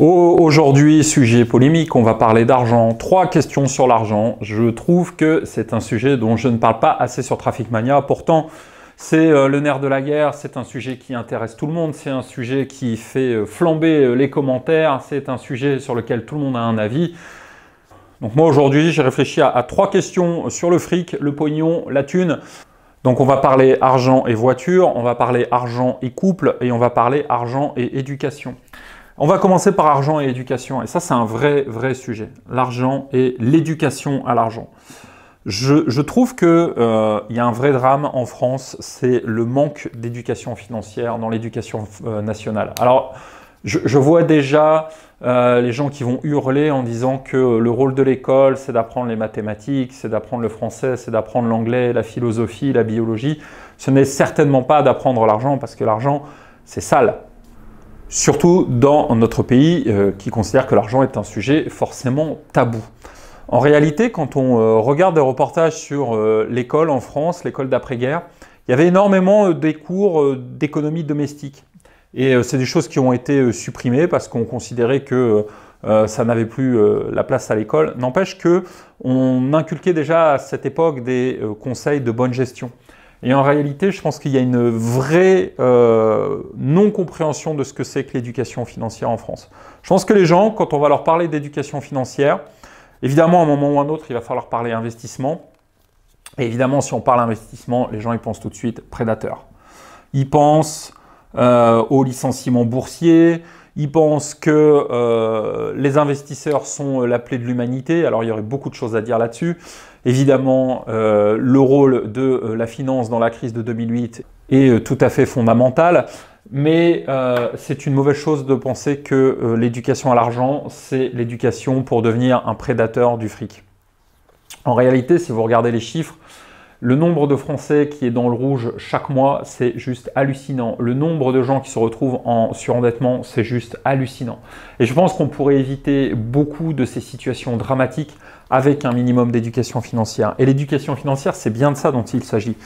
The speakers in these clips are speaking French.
Aujourd'hui, sujet polémique, on va parler d'argent. Trois questions sur l'argent. Je trouve que c'est un sujet dont je ne parle pas assez sur Traffic Mania. Pourtant, c'est euh, le nerf de la guerre, c'est un sujet qui intéresse tout le monde, c'est un sujet qui fait euh, flamber euh, les commentaires, c'est un sujet sur lequel tout le monde a un avis. Donc moi aujourd'hui, j'ai réfléchi à, trois questions sur le fric, le pognon, la thune. Donc on va parler argent et voiture, on va parler argent et couple et on va parler argent et éducation. On va commencer par argent et éducation. Et ça, c'est un vrai, vrai sujet. L'argent et l'éducation à l'argent. Je, trouve qu'il euh, y a un vrai drame en France, c'est le manque d'éducation financière dans l'éducation euh, nationale. Alors, je, vois déjà euh, les gens qui vont hurler en disant que le rôle de l'école, c'est d'apprendre les mathématiques, c'est d'apprendre le français, c'est d'apprendre l'anglais, la philosophie, la biologie. Ce n'est certainement pas d'apprendre l'argent parce que l'argent, c'est sale. Surtout dans notre pays euh, qui considère que l'argent est un sujet forcément tabou. En réalité, quand on euh, regarde des reportages sur euh, l'école en France, l'école d'après-guerre, il y avait énormément des cours d'économie domestique. Et c'est des choses qui ont été supprimées parce qu'on considérait que ça n'avait plus la place à l'école. N'empêche que on inculquait déjà à cette époque des conseils de bonne gestion. Et en réalité, je pense qu'il y a une vraie euh, non-compréhension de ce que c'est que l'éducation financière en France. Je pense que les gens, quand on va leur parler d'éducation financière, évidemment, à un moment ou à un autre, il va falloir parler investissement. Et évidemment, si on parle investissement, les gens ils pensent tout de suite prédateurs. Ils pensent euh, au licenciement boursier, ils pensent que euh, les investisseurs sont la plaie de l'humanité. Alors il y aurait beaucoup de choses à dire là-dessus, Évidemment, euh, le rôle de euh, la finance dans la crise de 2008 est euh, tout à fait fondamental, mais c'est une mauvaise chose de penser que l'éducation à l'argent, c'est l'éducation pour devenir un prédateur du fric. En réalité, si vous regardez les chiffres, le nombre de Français qui est dans le rouge chaque mois, c'est juste hallucinant. Le nombre de gens qui se retrouvent en surendettement, c'est juste hallucinant. Et je pense qu'on pourrait éviter beaucoup de ces situations dramatiques avec un minimum d'éducation financière. Et l'éducation financière, c'est bien de ça dont il s'agit.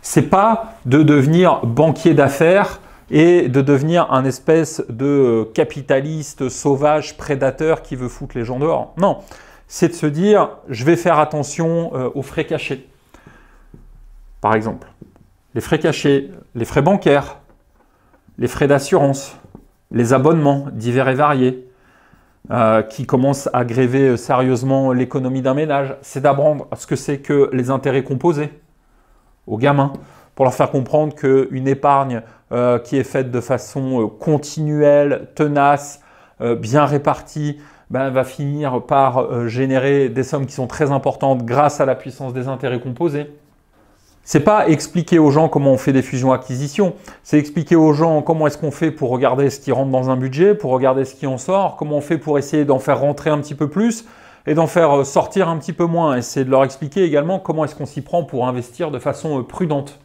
C'est pas de devenir banquier d'affaires et de devenir un espèce de capitaliste sauvage, prédateur qui veut foutre les gens dehors. Non, c'est de se dire, je vais faire attention euh, aux frais cachés par exemple, les frais cachés, les frais bancaires, les frais d'assurance, les abonnements divers et variés, euh, qui commencent à gréver euh, sérieusement l'économie d'un ménage, c'est d'apprendre ce que c'est que les intérêts composés aux gamins, pour leur faire comprendre qu'une épargne euh, qui est faite de façon continuelle, tenace, bien répartie, ben, va finir par générer des sommes qui sont très importantes grâce à la puissance des intérêts composés. C'est pas expliquer aux gens comment on fait des fusions-acquisitions, c'est expliquer aux gens comment est-ce qu'on fait pour regarder ce qui rentre dans un budget, pour regarder ce qui en sort, comment on fait pour essayer d'en faire rentrer un petit peu plus et d'en faire euh, sortir un petit peu moins. Et c'est de leur expliquer également comment est-ce qu'on s'y prend pour investir de façon euh, prudente.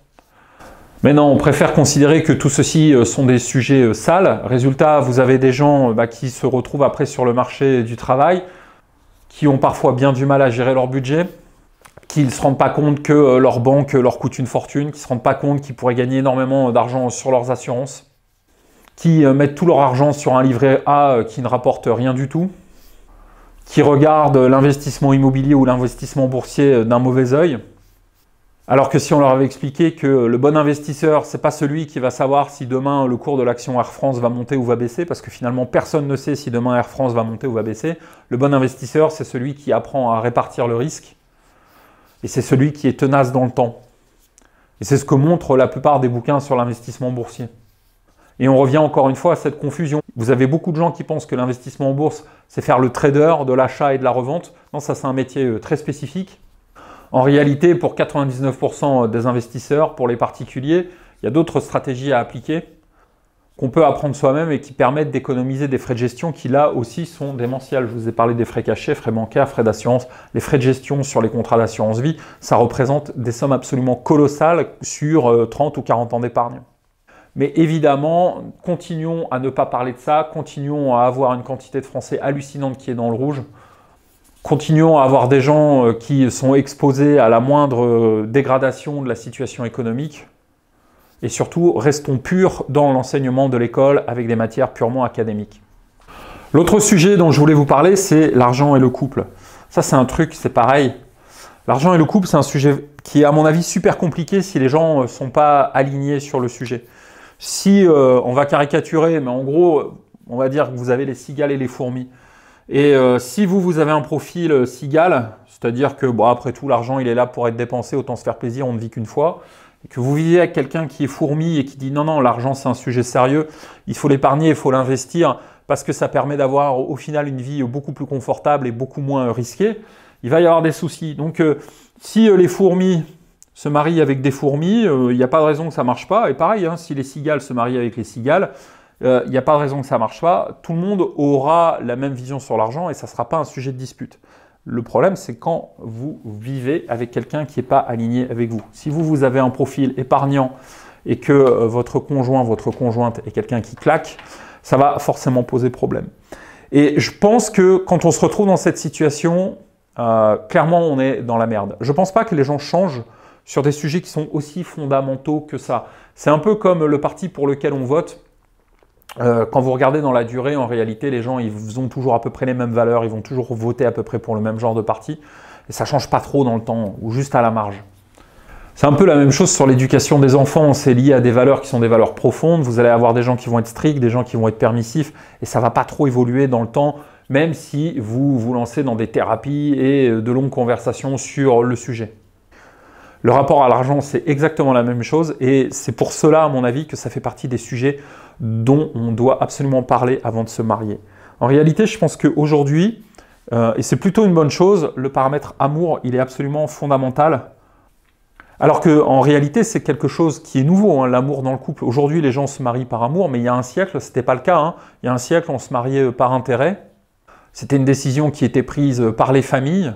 Mais non, on préfère considérer que tout ceci euh, sont des sujets sales. Résultat, vous avez des gens bah, qui se retrouvent après sur le marché du travail, qui ont parfois bien du mal à gérer leur budget, qu'ils ne se rendent pas compte que euh, leur banque leur coûte une fortune, qu'ils ne se rendent pas compte qu'ils pourraient gagner énormément d'argent sur leurs assurances, qui euh, mettent tout leur argent sur un livret A euh, qui ne rapporte rien du tout, qui regardent l'investissement immobilier ou l'investissement boursier d'un mauvais œil. Alors que si on leur avait expliqué que le bon investisseur, c'est pas celui qui va savoir si demain le cours de l'action Air France va monter ou va baisser, parce que finalement personne ne sait si demain Air France va monter ou va baisser. Le bon investisseur, c'est celui qui apprend à répartir le risque et c'est celui qui est tenace dans le temps. Et c'est ce que montrent la plupart des bouquins sur l'investissement boursier. Et on revient encore une fois à cette confusion. Vous avez beaucoup de gens qui pensent que l'investissement en bourse, c'est faire le trader de l'achat et de la revente. Non, ça c'est un métier euh, très spécifique. En réalité, pour 99% des investisseurs, pour les particuliers, il y a d'autres stratégies à appliquer qu'on peut apprendre soi-même et qui permettent d'économiser des frais de gestion qui là aussi sont démentiels. Je vous ai parlé des frais cachés, frais bancaires, frais d'assurance. Les frais de gestion sur les contrats d'assurance vie, ça représente des sommes absolument colossales sur 30 euh, ou 40 ans d'épargne. Mais évidemment, continuons à ne pas parler de ça, continuons à avoir une quantité de Français hallucinante qui est dans le rouge, continuons à avoir des gens euh, qui sont exposés à la moindre euh, dégradation de la situation économique. Et surtout, restons purs dans l'enseignement de l'école avec des matières purement académiques. L'autre sujet dont je voulais vous parler, c'est l'argent et le couple. Ça, c'est un truc, c'est pareil. L'argent et le couple, c'est un sujet qui est, à mon avis, super compliqué si les gens ne euh, sont pas alignés sur le sujet. Si euh, on va caricaturer, mais en gros, on va dire que vous avez les cigales et les fourmis. Et euh, si vous, vous avez un profil cigale, c'est-à-dire que, bon, après tout, l'argent, il est là pour être dépensé, autant se faire plaisir, on ne vit qu'une fois que vous vivez avec quelqu'un qui est fourmi et qui dit non, non, l'argent c'est un sujet sérieux, il faut l'épargner, il faut l'investir parce que ça permet d'avoir au final une vie beaucoup plus confortable et beaucoup moins risquée, il va y avoir des soucis. Donc euh, si euh, les fourmis se marient avec des fourmis, euh, il n'y a pas de raison que ça marche pas. Et pareil, hein, si les cigales se marient avec les cigales, il n'y a pas de raison que ça marche pas. Tout le monde aura la même vision sur l'argent et ça ne sera pas un sujet de dispute. Le problème, c'est quand vous vivez avec quelqu'un qui n'est pas aligné avec vous. Si vous, vous avez un profil épargnant et que euh, votre conjoint, votre conjointe est quelqu'un qui claque, ça va forcément poser problème. Et je pense que quand on se retrouve dans cette situation, euh, clairement, on est dans la merde. Je ne pense pas que les gens changent sur des sujets qui sont aussi fondamentaux que ça. C'est un peu comme le parti pour lequel on vote euh, quand vous regardez dans la durée, en réalité, les gens, ils ont toujours à peu près les mêmes valeurs, ils vont toujours voter à peu près pour le même genre de parti, et ça change pas trop dans le temps, ou juste à la marge. C'est un peu la même chose sur l'éducation des enfants, c'est lié à des valeurs qui sont des valeurs profondes, vous allez avoir des gens qui vont être stricts, des gens qui vont être permissifs, et ça ne va pas trop évoluer dans le temps, même si vous vous lancez dans des thérapies et de longues conversations sur le sujet. Le rapport à l'argent, c'est exactement la même chose et c'est pour cela, à mon avis, que ça fait partie des sujets dont on doit absolument parler avant de se marier. En réalité, je pense qu'aujourd'hui, euh, et c'est plutôt une bonne chose, le paramètre amour, il est absolument fondamental. Alors qu'en réalité, c'est quelque chose qui est nouveau, hein, l'amour dans le couple. Aujourd'hui, les gens se marient par amour, mais il y a un siècle, ce n'était pas le cas. Hein. Il y a un siècle, on se mariait par intérêt. C'était une décision qui était prise par les familles,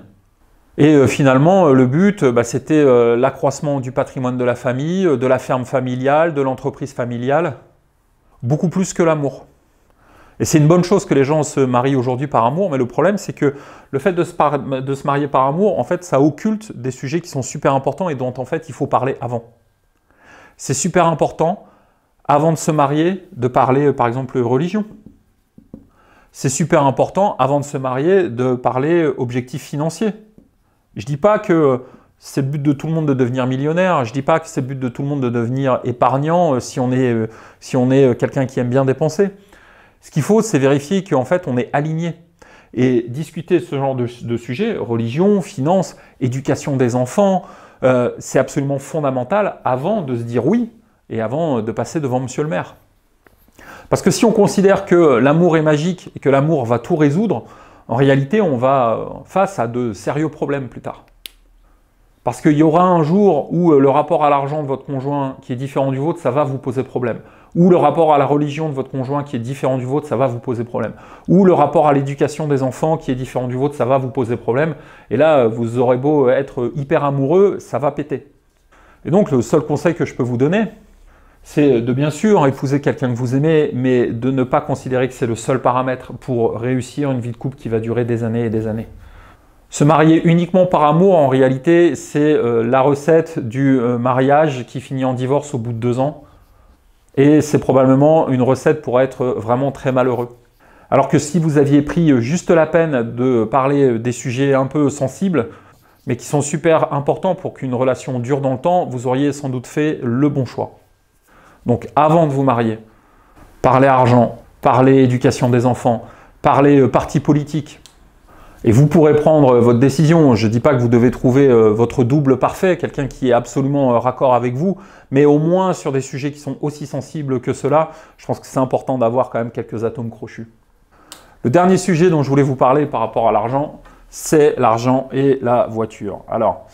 et euh, finalement, euh, le but, euh, bah, c'était l'accroissement du patrimoine de la famille, de la ferme familiale, de l'entreprise familiale, beaucoup plus que l'amour. Et c'est une bonne chose que les gens se marient aujourd'hui par amour, mais le problème, c'est que le fait de se, de se, marier par amour, en fait, ça occulte des sujets qui sont super importants et dont, en fait, il faut parler avant. C'est super important, avant de se marier, de parler, par exemple, religion. C'est super important, avant de se marier, de parler objectifs financiers. Je ne dis pas que euh, c'est le but de tout le monde de devenir millionnaire. Je dis pas que c'est le but de tout le monde de devenir épargnant euh, si on est, euh, quelqu'un qui aime bien dépenser. Ce qu'il faut, c'est vérifier qu'en fait, on est aligné. Et discuter ce genre de, de sujet, religion, finance, éducation des enfants, c'est absolument fondamental avant de se dire oui et avant de passer devant monsieur le maire. Parce que si on considère que l'amour est magique et que l'amour va tout résoudre, en réalité, on va euh, face à de sérieux problèmes plus tard. Parce qu'il y aura un jour où euh, le rapport à l'argent de votre conjoint qui est différent du vôtre, ça va vous poser problème. Ou le rapport à la religion de votre conjoint qui est différent du vôtre, ça va vous poser problème. Ou le rapport à l'éducation des enfants qui est différent du vôtre, ça va vous poser problème. Et là, euh, vous aurez beau être hyper amoureux, ça va péter. Et donc, le seul conseil que je peux vous donner, c'est de bien sûr épouser quelqu'un que vous aimez, mais de ne pas considérer que c'est le seul paramètre pour réussir une vie de couple qui va durer des années et des années. Se marier uniquement par amour, en réalité, c'est euh, la recette du euh, mariage qui finit en divorce au bout de deux ans. Et c'est probablement une recette pour être euh, vraiment très malheureux. Alors que si vous aviez pris juste la peine de parler des sujets un peu sensibles, mais qui sont super importants pour qu'une relation dure dans le temps, vous auriez sans doute fait le bon choix. Donc avant de vous marier, parlez argent, parlez éducation des enfants, parlez euh, parti politique. Et vous pourrez prendre euh, votre décision. Je ne dis pas que vous devez trouver euh, votre double parfait, quelqu'un qui est absolument raccord avec vous, mais au moins sur des sujets qui sont aussi sensibles que cela, je pense que c'est important d'avoir quand même quelques atomes crochus. Le dernier sujet dont je voulais vous parler par rapport à l'argent, c'est l'argent et la voiture. Alors,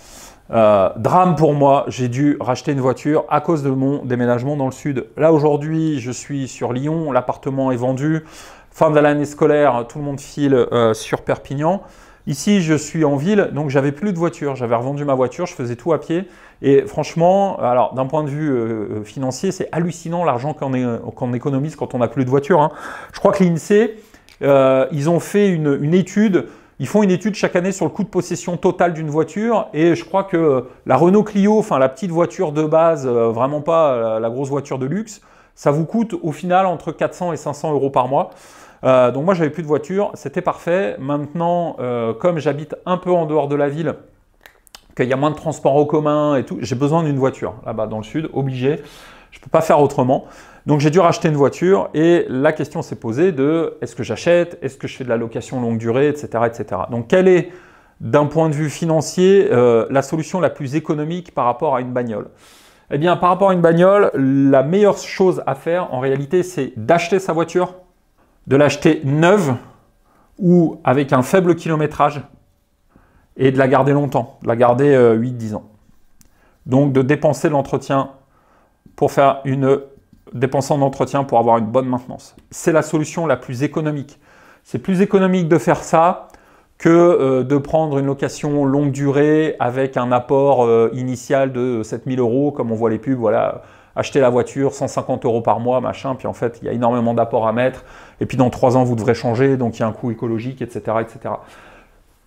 euh, drame pour moi, j'ai dû racheter une voiture à cause de mon déménagement dans le sud. Là aujourd'hui, je suis sur Lyon, l'appartement est vendu. Fin de l'année scolaire, tout le monde file euh, sur Perpignan. Ici, je suis en ville, donc j'avais plus de voiture. J'avais revendu ma voiture, je faisais tout à pied. Et franchement, alors d'un point de vue euh, financier, c'est hallucinant l'argent qu'on économise quand on n'a plus de voiture. Hein. Je crois que l'INSEE, ils ont fait une étude ils font une étude chaque année sur le coût de possession total d'une voiture et je crois que la Renault Clio, enfin la petite voiture de base, euh, vraiment pas euh, la grosse voiture de luxe, ça vous coûte au final entre 400 et 500 euros par mois. Euh, donc moi j'avais plus de voiture, c'était parfait. Maintenant, comme j'habite un peu en dehors de la ville, qu'il y a moins de transports en commun et tout, j'ai besoin d'une voiture là-bas dans le sud, obligé. Je ne peux pas faire autrement. Donc j'ai dû racheter une voiture et la question s'est posée de est-ce que j'achète, est-ce que je fais de la location longue durée, etc. etc. Donc quelle est, d'un point de vue financier, euh, la solution la plus économique par rapport à une bagnole Eh bien par rapport à une bagnole, la meilleure chose à faire en réalité, c'est d'acheter sa voiture, de l'acheter neuve ou avec un faible kilométrage et de la garder longtemps, de la garder 8-10 euh, ans. Donc de dépenser l'entretien pour faire une dépense en entretien pour avoir une bonne maintenance. C'est la solution la plus économique. C'est plus économique de faire ça que euh, de prendre une location longue durée avec un apport euh, initial de 7000 euros, comme on voit les pubs, voilà, acheter la voiture, 150 euros par mois, machin, puis en fait, il y a énormément d'apports à mettre, et puis dans trois ans, vous devrez changer, donc il y a un coût écologique, etc., etc.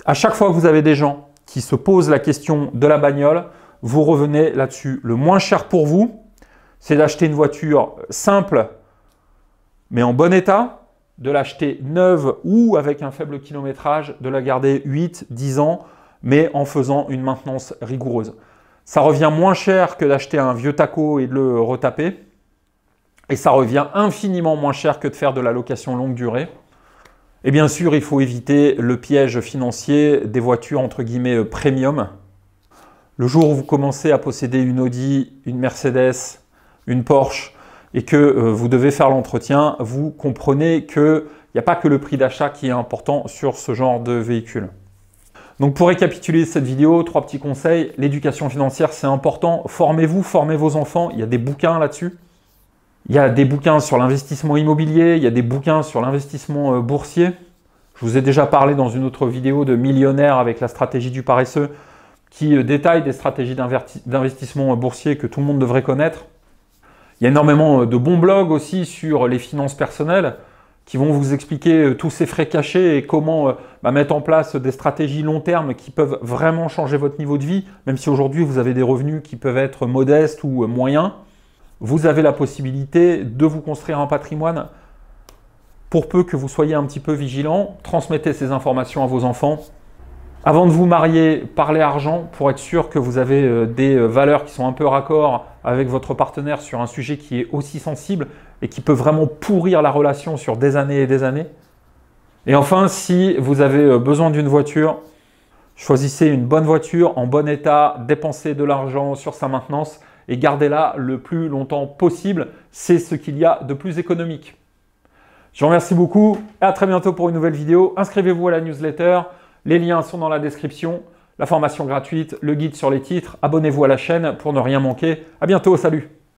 À chaque fois que vous avez des gens qui se posent la question de la bagnole, vous revenez là-dessus. Le moins cher pour vous, c'est d'acheter une voiture simple, mais en bon état, de l'acheter neuve ou avec un faible kilométrage, de la garder 8, 10 ans, mais en faisant une maintenance rigoureuse. Ça revient moins cher que d'acheter un vieux taco et de le retaper. Et ça revient infiniment moins cher que de faire de la location longue durée. Et bien sûr, il faut éviter le piège financier des voitures entre guillemets premium. Le jour où vous commencez à posséder une Audi, une Mercedes, une Porsche et que euh, vous devez faire l'entretien, vous comprenez qu'il n'y a pas que le prix d'achat qui est important sur ce genre de véhicule. Donc pour récapituler cette vidéo, trois petits conseils. L'éducation financière, c'est important. Formez-vous, formez vos enfants. Il y a des bouquins là-dessus. Il y a des bouquins sur l'investissement immobilier, il y a des bouquins sur l'investissement euh, boursier. Je vous ai déjà parlé dans une autre vidéo de Millionnaire avec la stratégie du paresseux qui euh, détaille des stratégies d'investissement boursier que tout le monde devrait connaître. Il y a énormément euh, de bons blogs aussi sur les finances personnelles qui vont vous expliquer euh, tous ces frais cachés et comment euh, bah, mettre en place des stratégies long terme qui peuvent vraiment changer votre niveau de vie, même si aujourd'hui vous avez des revenus qui peuvent être modestes ou moyens. Vous avez la possibilité de vous construire un patrimoine pour peu que vous soyez un petit peu vigilant, transmettez ces informations à vos enfants. Avant de vous marier, parlez argent pour être sûr que vous avez euh, des euh, valeurs qui sont un peu raccord avec votre partenaire sur un sujet qui est aussi sensible et qui peut vraiment pourrir la relation sur des années et des années. Et enfin, si vous avez euh, besoin d'une voiture, choisissez une bonne voiture en bon état, dépensez de l'argent sur sa maintenance et gardez-la le plus longtemps possible. C'est ce qu'il y a de plus économique. Je vous remercie beaucoup et à très bientôt pour une nouvelle vidéo. Inscrivez-vous à la newsletter. Les liens sont dans la description, la formation gratuite, le guide sur les titres. Abonnez-vous à la chaîne pour ne rien manquer. À bientôt, salut